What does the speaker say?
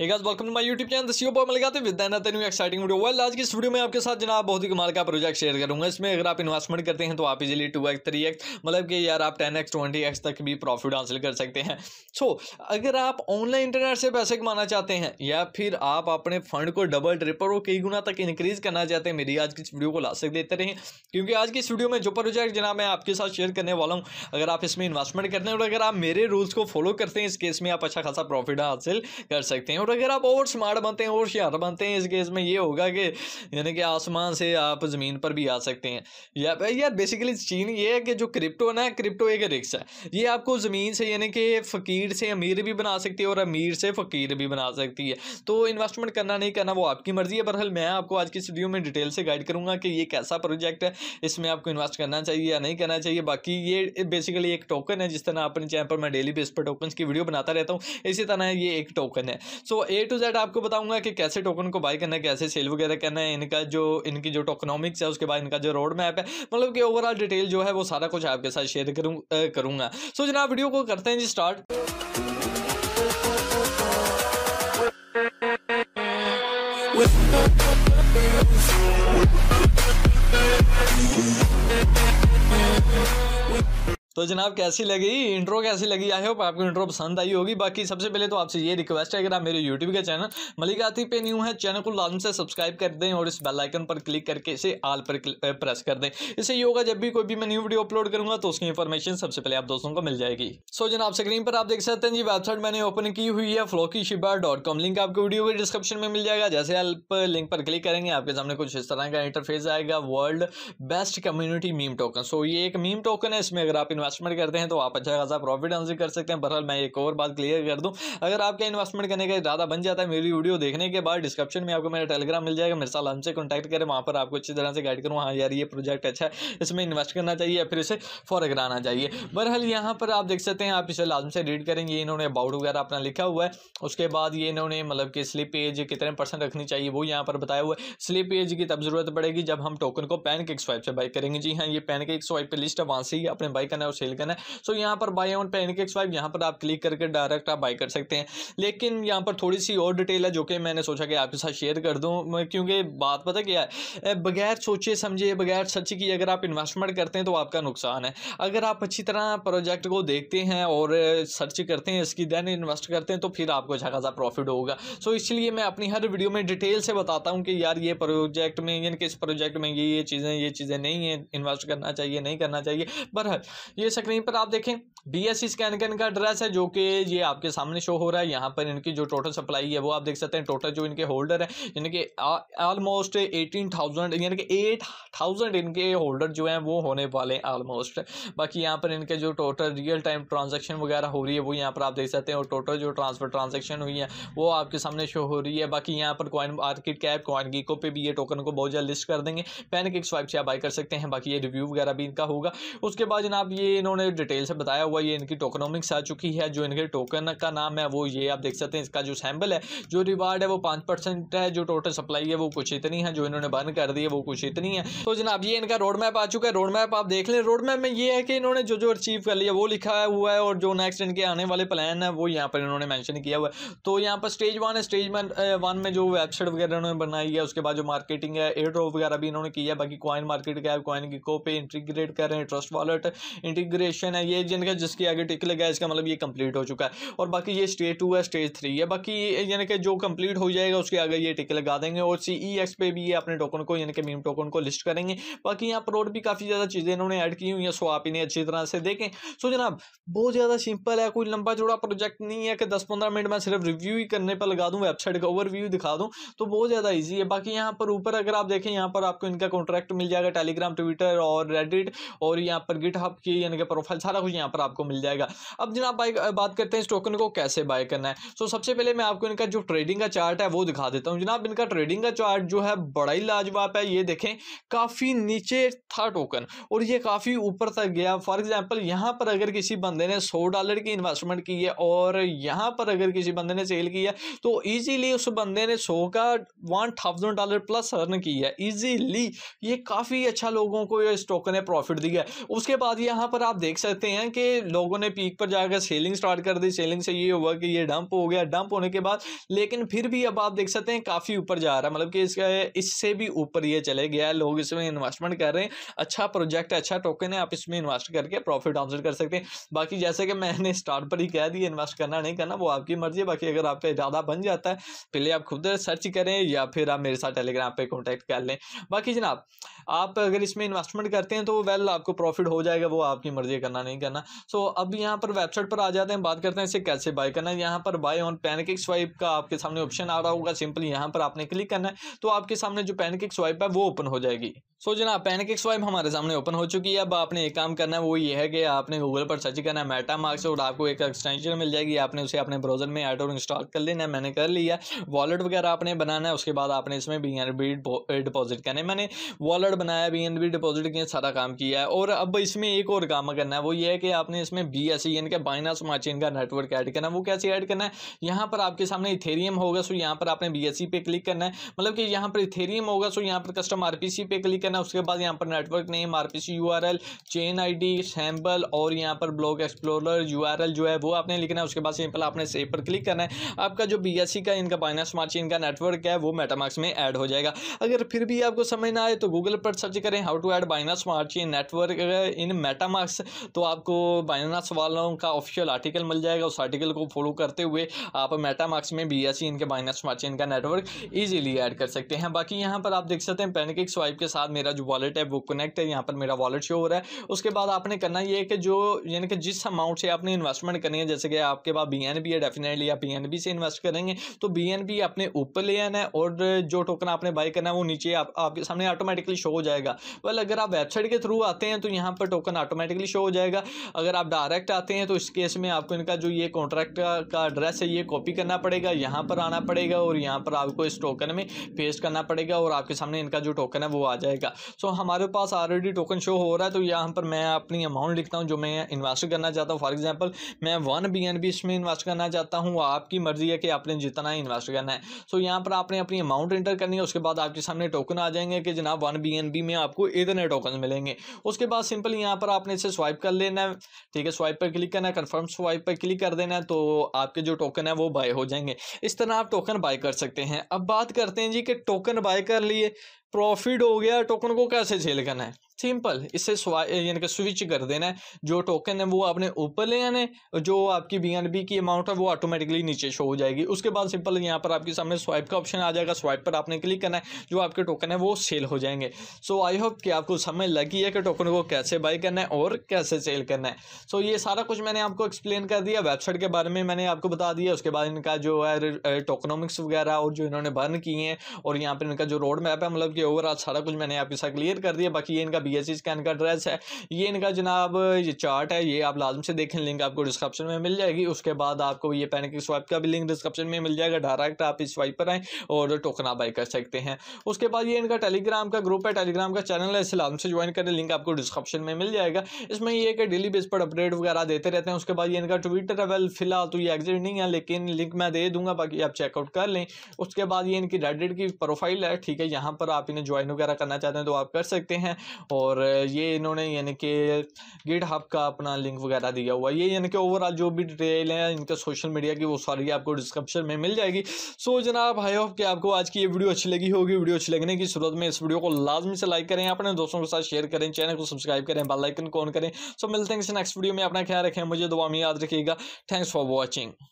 Hey guys, welcome to YouTube channel. This is आज की इस वीडियो में आपके साथ जनाब बहुत ही कमाल का प्रोजेक्ट शेयर करूंगा इसमें अगर आप इन्वेस्टमेंट करते हैं तो आप easily two X three X मतलब कि यार आप टेन एक्स ट्वेंटी एक्स तक भी प्रॉफिट हासिल कर सकते हैं सो अगर आप ऑनलाइन इंटरनेट से पैसे कमाना चाहते हैं या फिर आप अपने फंड को डबल ट्रिपल और कई गुना तक इंक्रीज करना चाहते हैं मेरी आज की इस वीडियो को लास्ट तक देखते रहें क्योंकि आज की इस वीडियो में जो प्रोजेक्ट जनाब मैं आपके साथ शेयर करने वाला हूँ अगर आप इसमें इन्वेस्टमेंट करते हैं और अगर आप मेरे रूल्स को फॉलो करते हैं इस केस में आप अच्छा खासा प्रॉफिट हासिल कर सकते हैं और अगर आप और स्मार्ट बनते हैं और होशियार बनते हैं इस केस में ये होगा कि यानी कि आसमान से आप ज़मीन पर भी आ सकते हैं या यार बेसिकली चीन ये है कि जो क्रिप्टो ना क्रिप्टो एक रिक्स है ये आपको ज़मीन से यानी कि फ़कीर से अमीर भी बना सकती है और अमीर से फ़कीर भी बना सकती है तो इन्वेस्टमेंट करना नहीं करना वो आपकी मर्ज़ी है बरहल मैं आपको आज की इस में डिटेल से गाइड करूँगा कि ये कैसा प्रोजेक्ट है इसमें आपको इन्वेस्ट करना चाहिए या नहीं करना चाहिए बाकी ये बेसिकली एक टोकन है जिस तरह अपने चैनल पर मैं डेली बेस पर टोकन की वीडियो बनाता रहता हूँ इसी तरह ये एक टोकन है सो ए टू जेड आपको बताऊंगा कि कैसे टोकन को बाय करना है कैसे सेल वगैरह करना है इनका जो इनकी जो टोकनॉमिक्स है उसके बाद इनका जो रोड मैप है मतलब कि ओवरऑल डिटेल जो है वो सारा कुछ आपके साथ शेयर करूँ करूँगा सो जनाब वीडियो को करते हैं जी स्टार्ट तो जनाब कैसी लगी इंट्रो कैसी लगी आई होप आपको इंट्रो पसंद आई होगी बाकी सबसे पहले तो आपसे ये रिक्वेस्ट है अगर आप मेरे यूट्यूब का चैनल मलिकाती पे न्यू है चैनल को लाजम से सब्सक्राइब कर दें और इस बेलाइकन पर क्लिक करके इसे आल पर प्रेस कर दें इससे ये होगा जब भी कोई भी मैं न्यू वीडियो अपलोड करूँगा तो उसकी इन्फॉर्मेशन सबसे पहले आप दोस्तों को मिल जाएगी सो जनाब स्क्रीन पर आप देख सकते हैं जी वेबसाइट मैंने ओपन की हुई है Floki Shiba dot com link आपको वीडियो के डिस्क्रिप्शन में मिल जाएगा जैसे आप लिंक पर क्लिक करेंगे आपके सामने कुछ इस तरह का इंटरफेस आएगा world best community meme token so ये एक मीम टोकन है इसमें अगर आप इन्वेस्टमेंट करते हैं तो आप अच्छा खासा प्रॉफिट हासिल कर सकते हैं बहरहाल मैं एक और बात क्लियर कर दूँ अगर आपका इन्वेस्टमेंट करने का ज़्यादा बन जाता है मेरी वीडियो देखने के बाद डिस्क्रिप्शन में आपको मेरा टेलीग्राम मिल जाएगा मेरे साथ हमसे कॉन्टैक्ट करें वहाँ पर आपको अच्छी तरह से गाइड करूँ हाँ यार ये प्रोजेक्ट अच्छा है इसमें इन्वेस्ट करना चाहिए या फिर इसे फॉरग्र आना चाहिए बहरहाल यहाँ पर आप देख सकते हैं आप इसे लाजम से रीड करेंगे इन्होंने अबाउट वगैरह अपना लिखा हुआ है उसके बाद ये इन्होंने मतलब कि स्लिप एज कितने परसेंट रखनी चाहिए वो यहाँ पर बताया हुआ है स्लिप एज की तब ज़रूरत पड़ेगी जब हम टोकन को पैन के स्वाइप से बाई करेंगे जी हाँ ये पैन के स्वाइप पर लिस्ट है वहाँ से ही अपने बाई करना और सेल करना है सो यहाँ पर बाई ऑन पे एन के एक्स यहाँ पर आप क्लिक करके डायरेक्ट आप बाई कर सकते हैं लेकिन यहाँ पर थोड़ी सी और डिटेल है जो कि मैंने सोचा कि आपके साथ शेयर कर दूँ क्योंकि बात पता क्या है बगैर सोचे समझे बगैर सच की अगर आप इन्वेस्टमेंट करते हैं तो आपका नुकसान है अगर आप अच्छी तरह प्रोजेक्ट को देखते हैं और सर्च करते हैं इसकी देन इन्वेस्ट करते हैं तो फिर आपको अच्छा खासा प्रॉफिट होगा सो इसलिए मैं अपनी हर वीडियो में डिटेल से बताता हूँ कि यार ये प्रोजेक्ट में यानी कि इस प्रोजेक्ट में ये ये चीज़ें ये चीज़ें नहीं है इन्वेस्ट करना चाहिए नहीं करना चाहिए पर ये स्क्रीन पर आप देखें बी एस स्कैन का इनका एड्रेस है जो कि ये आपके सामने शो हो रहा है यहाँ पर इनकी जो टोटल सप्लाई है वो आप देख सकते हैं टोटल जो इनके होल्डर हैं यानी कि ऑलमोस्ट एटीन थाउजेंड यानी कि एट थाउजेंड इनके होल्डर जो हैं वो होने वाले हैं ऑलमोस्ट बाकी यहाँ पर इनके जो टोटल रियल टाइम ट्रांजेक्शन वगैरह हो रही है वो यहाँ पर आप देख सकते हैं और टोटल जो ट्रांसफर ट्रांजेक्शन हुई है वो आपके सामने शो हो रही है बाकी यहाँ पर CoinMarketCap CoinGecko पे भी ये टोकन को बहुत जल्द लिस्ट कर देंगे पैन किक स्वाइप से आप बाई कर सकते हैं बाकी ये रिव्यू वगैरह भी इनका होगा उसके बाद जनाब ये इन्होंने डिटेल से बताया हुआ ये इनकी टोकनॉमिक्स आ चुकी है जो इनके टोकन का नाम है वो ये आप देख सकते हैं इसका जो सैम्पल है जो रिवार्ड है वो पाँच परसेंट है जो टोटल सप्लाई है वो कुछ इतनी है जो इन्होंने बंद कर दी है वो कुछ इतनी है तो जनाब ये इनका रोड मैप आ चुका है रोड मैप आप देख लें रोड मैप में ये है कि इन्होंने जो जो अचीव कर लिया वो लिखा हुआ है और जो नेक्स्ट इनके आने वाले प्लान है वो यहाँ पर इन्होंने मैंशन किया हुआ है तो यहाँ पर स्टेज वन है स्टेज वन में जो वेबसाइट वगैरह इन्होंने बनाई है उसके बाद जो मार्केटिंग है एयर ड्रॉप वगैरह भी इन्होंने किया है बाकी कॉइन मार्केट का है कॉइन की को पे इंटीग्रेट कर रहे हैं ट्रस्ट वॉलेट इंटीग्रेशन है ये जिनका जिसकी आगे टिक लगा है इसका मतलब ये कंप्लीट हो चुका है और बाकी ये स्टेज टू है स्टेज थ्री है बाकी यानी कि जो कंप्लीट हो जाएगा उसके आगे ये टिक लगा देंगे और सी ई एक्स पे भी ये अपने टोकन को यानी कि मीम टोकन को लिस्ट करेंगे बाकी यहाँ पर और भी काफ़ी ज़्यादा चीज़ें इन्होंने ऐड की हुई हैं सो आप इन्हें अच्छी तरह से देखें सो जनाब बहुत ज़्यादा सिंपल है कोई लंबा चौड़ा प्रोजेक्ट नहीं है कि दस पंद्रह मिनट में सिर्फ रिव्यू ही करने पर लगा दूँ वेबसाइट का ओवरव्यू दिखा दूँ तो बहुत ज़्यादा ईजी है बाकी यहाँ पर ऊपर अगर आप देखें यहाँ पर आपको इनका कॉन्ट्रैक्ट मिल जाएगा टेलीग्राम ट्विटर और रेडिट और यहाँ पर गिट की इनके प्रोफाइल सारा कुछ यहाँ पर आपको मिल जाएगा अब जनाब भाई बात करते हैं इस टोकन को कैसे बाय करना है सो सबसे पहले मैं आपको इनका जो ट्रेडिंग का चार्ट है वो दिखा देता हूँ जनाब इनका ट्रेडिंग का चार्ट जो है बड़ा ही लाजवाब है ये देखें काफ़ी नीचे था टोकन और ये काफ़ी ऊपर तक गया फॉर एग्जाम्पल यहाँ पर अगर किसी बंदे ने सौ डॉलर की इन्वेस्टमेंट की है और यहाँ पर अगर किसी बंदे ने सेल की है तो ईजीली उस बंदे ने सौ का one thousand dollar plus earn की है ईजीली ये काफ़ी अच्छा लोगों को ये स्टोकन ने प्रॉफिट दिया है उसके बाद यहाँ पर पर आप देख सकते हैं कि लोगों ने पीक पर जाकर सेलिंग स्टार्ट कर दी सेलिंग से ये हुआ कि ये डंप हो गया डंप होने के बाद लेकिन फिर भी अब आप देख सकते हैं काफ़ी ऊपर जा रहा है मतलब कि इसका इससे भी ऊपर ये चले गया लोग इसमें इन्वेस्टमेंट कर रहे हैं अच्छा प्रोजेक्ट अच्छा टोकन है आप इसमें इन्वेस्ट करके प्रॉफिट हासिल कर सकते हैं बाकी जैसे कि मैंने स्टार्ट पर ही कह दिया इन्वेस्ट करना नहीं करना वो आपकी मर्जी है बाकी अगर आप ज्यादा बन जाता है पहले आप खुद सर्च करें या फिर आप मेरे साथ टेलीग्राम पर कॉन्टैक्ट कर लें बाकी जनाब आप अगर इसमें इन्वेस्टमेंट करते हैं तो वेल आपको प्रॉफिट हो जाएगा वो आपकी आपकी मर्जी करना नहीं करना सो so, अब यहाँ पर वेबसाइट पर आ जाते हैं बात करते हैं इसे कैसे बाय करना है यहाँ पर बाय ऑन पैनकेक स्वाइप का आपके सामने ऑप्शन आ रहा होगा सिंपली यहाँ पर आपने क्लिक करना है तो आपके सामने जो पैनकेक स्वाइप है वो ओपन हो जाएगी सो so, जनाब पैनकेक स्वाइप हमारे सामने ओपन हो चुकी है अब आपने एक काम करना है वो ये है कि आपने गूगल पर सर्च करना है मेटा मार्क्स और आपको एक एक्सटेंशन मिल जाएगी आपने उसे अपने ब्राउजर में ऐड और इंस्टॉल कर लेना है मैंने कर लिया वॉलेट वगैरह आपने बनाना है उसके बाद आपने इसमें बी एन बी डिपॉजिट करना है मैंने वॉलेट बनाया बी एन बी डिपॉजिट किया सारा काम किया है और अब इसमें एक और काम काम करना है वो ये है कि आपने इसमें बी एस सी यानी कि बाइनास माचिन का नेटवर्क ऐड करना है वो कैसे ऐड करना है यहाँ पर आपके सामने इथेरियम होगा सो यहाँ पर आपने बी एस सी पे क्लिक करना है मतलब कि यहाँ पर इथेरियम होगा सो यहाँ पर कस्टम आर पी सी पे क्लिक करना है उसके बाद यहाँ पर network name R P C U R L chain I D sample और यहाँ पर block explore U R L जो है वो आपने लिखना है उसके बाद सिंपल आपने सेव पर क्लिक करना है आपका जो बी एस सी का इनका बाइनास मार्चिन का नेटवर्क है वो मेटामार्क्स में ऐड हो जाएगा अगर फिर भी आपको समझ ना आए तो गूगल पर सर्च करें how to add Binance smart chain network in MetaMask Binance तो आपको बाइनास वालों का ऑफिशियल आर्टिकल मिल जाएगा उस आर्टिकल को फॉलो करते हुए आप मेटामार्क्स में बी एस e, इनके बाइनास चेन का नेटवर्क ईजिली एड कर सकते हैं बाकी यहाँ पर आप देख सकते हैं पेनकेक स्वाइप के साथ मेरा जो वॉलेट है वो कनेक्ट है यहाँ पर मेरा वॉलेट शो हो रहा है उसके बाद आपने करना ये है कि जो यानी कि जिस अमाउंट से आपने इन्वेस्टमेंट करनी है जैसे कि आपके पास बी है डेफिनेटली आप बी से इन्वेस्ट करेंगे तो बी अपने ऊपर ले आना है और जो टोकन आपने बाई करना है वो नीचे आप, आपके सामने ऑटोमेटिकली शो हो जाएगा वेल अगर आप वेबसाइट के थ्रू आते हैं तो यहाँ पर टोकन ऑटोमेटिक ऑटोमेटिकली शो हो जाएगा अगर आप डायरेक्ट आते हैं तो इस केस में आपको इनका जो ये कॉन्ट्रैक्ट का, एड्रेस है ये कॉपी करना पड़ेगा यहाँ पर आना पड़ेगा और यहाँ पर आपको इस टोकन में पेस्ट करना पड़ेगा और आपके सामने इनका जो टोकन है वो आ जाएगा सो so, हमारे पास ऑलरेडी टोकन शो हो रहा है तो यहाँ पर मैं अपनी अमाउंट लिखता हूँ जो मैं इन्वेस्ट करना चाहता हूँ फॉर एग्जाम्पल मैं वन बी एन बी इसमें इन्वेस्ट करना चाहता हूँ आपकी मर्जी है कि आपने जितना इन्वेस्ट करना है सो so, यहाँ पर आपने अपनी अमाउंट इंटर करनी है उसके बाद आपके सामने टोकन आ जाएंगे कि जनाब वन बी में आपको इतने टोकन मिलेंगे उसके बाद सिंपल यहाँ पर आपने से स्वाइप कर लेना है ठीक है स्वाइप पर क्लिक करना है कन्फर्म स्वाइप पर क्लिक कर देना है तो आपके जो टोकन है वो बाय हो जाएंगे इस तरह आप टोकन बाय कर सकते हैं अब बात करते हैं जी कि टोकन बाय कर लिए प्रॉफिट हो गया टोकन को कैसे सेल करना है सिंपल इसे यानी कि स्विच कर देना है जो टोकन है वो आपने ऊपर ले आने जो आपकी बी की अमाउंट है वो ऑटोमेटिकली नीचे शो हो जाएगी उसके बाद सिंपल यहाँ पर आपके सामने स्वाइप का ऑप्शन आ जाएगा स्वाइप पर आपने क्लिक करना है जो आपके टोकन है वो सेल हो जाएंगे सो आई होप कि आपको समझ लगी है कि टोकन को कैसे बाई करना है और कैसे सेल करना है सो so, ये सारा कुछ मैंने आपको एक्सप्लेन कर दिया वेबसाइट के बारे में मैंने आपको बता दिया उसके बाद इनका जो है टोकनोमिक्स वगैरह और जो इन्होंने बर्न किए हैं और यहाँ पर इनका जो रोड मैप है मतलब कि ओवरऑल सारा कुछ मैंने आपके साथ क्लियर कर दिया बाकी ये इनका बी एस सी स्कैन का ड्रेस है ये इनका जनाब ये चार्ट है ये आप लाजम से देखें लिंक आपको डिस्क्रिप्शन में मिल जाएगी उसके बाद आपको ये की स्वाइप का भी लिंक डिस्क्रिप्शन में मिल जाएगा डायरेक्ट आप इस स्वाइप पर आएँ और टोकन आप बाई कर सकते हैं उसके बाद ये इनका टेलीग्राम का ग्रुप है टेलीग्राम का चैनल है इसे लाजम से ज्वाइन करें लिंक आपको डिस्क्रिप्शन में मिल जाएगा इसमें यह कि डेली बेस पर अपडेट वगैरह देते रहते हैं उसके बाद ये इनका ट्विटर है वेल फिलहाल तो ये एग्जिट नहीं है लेकिन लिंक मैं दे दूंगा बाकी आप चेकआउट कर लें उसके बाद ये इनकी रेडिट की प्रोफाइल है ठीक है यहाँ पर आप इन्हें ज्वाइन वगैरह करना चाहते हैं तो आप कर सकते हैं और ये इन्होंने यानी कि गेट हब का अपना लिंक वगैरह दिया हुआ ये यानी कि ओवरऑल जो भी डिटेल है इनका सोशल मीडिया की वो सारी आपको डिस्क्रिप्शन में मिल जाएगी सो जनाब हाई होप कि आपको आज की ये वीडियो अच्छी लगी होगी वीडियो अच्छी लगने की सूरत में इस वीडियो को लाजमी से लाइक करें अपने दोस्तों के साथ शेयर करें चैनल को सब्सक्राइब करें बेलाइकन कौन करें सो मिलते हैं इस नेक्स्ट वीडियो में अपना ख्याल रखें मुझे दुआ में याद रखिएगा थैंक्स फॉर वॉचिंग